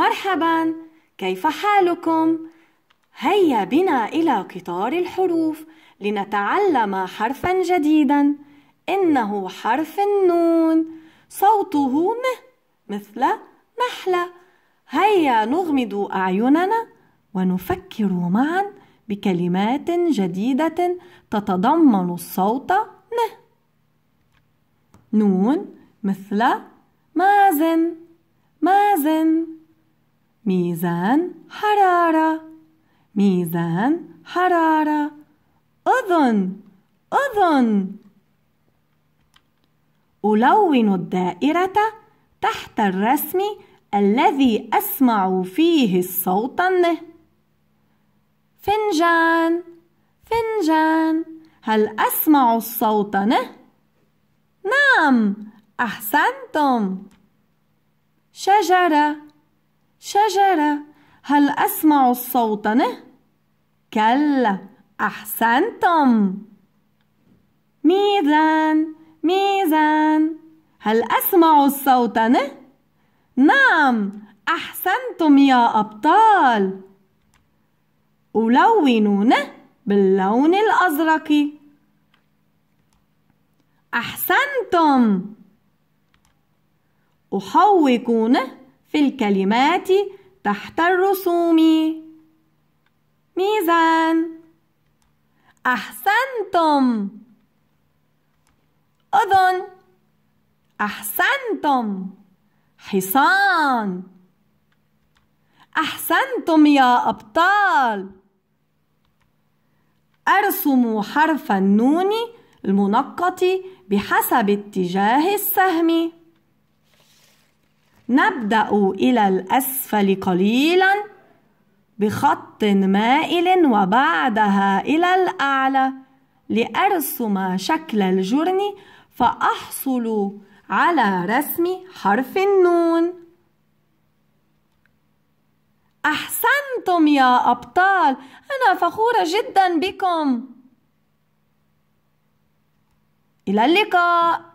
مرحبا كيف حالكم هيا بنا الى قطار الحروف لنتعلم حرفا جديدا انه حرف النون صوته م مثل نحله هيا نغمض اعيننا ونفكر معا بكلمات جديده تتضمن الصوت ن نون مثل مازن مازن ميزان حرارة ميزان حرارة أذن أذن ألون الدائرة تحت الرسم الذي أسمع فيه الصوت النه فنجان فنجان هل أسمع الصوت نه؟ نعم أحسنتم شجرة شجرة هل أسمع الصوت نه؟ كلا أحسنتم ميزان ميزان هل أسمع الصوت نه؟ نعم أحسنتم يا أبطال ألونونه باللون الأزرق أحسنتم أحوكونه في الكلمات تحت الرسوم ميزان أحسنتم أذن أحسنتم حصان أحسنتم يا أبطال أرسم حرف النون المنقط بحسب اتجاه السهم نبدأ إلى الأسفل قليلا بخط مائل وبعدها إلى الأعلى لأرسم شكل الجرن فأحصل على رسم حرف النون أحسنتم يا أبطال أنا فخورة جدا بكم إلى اللقاء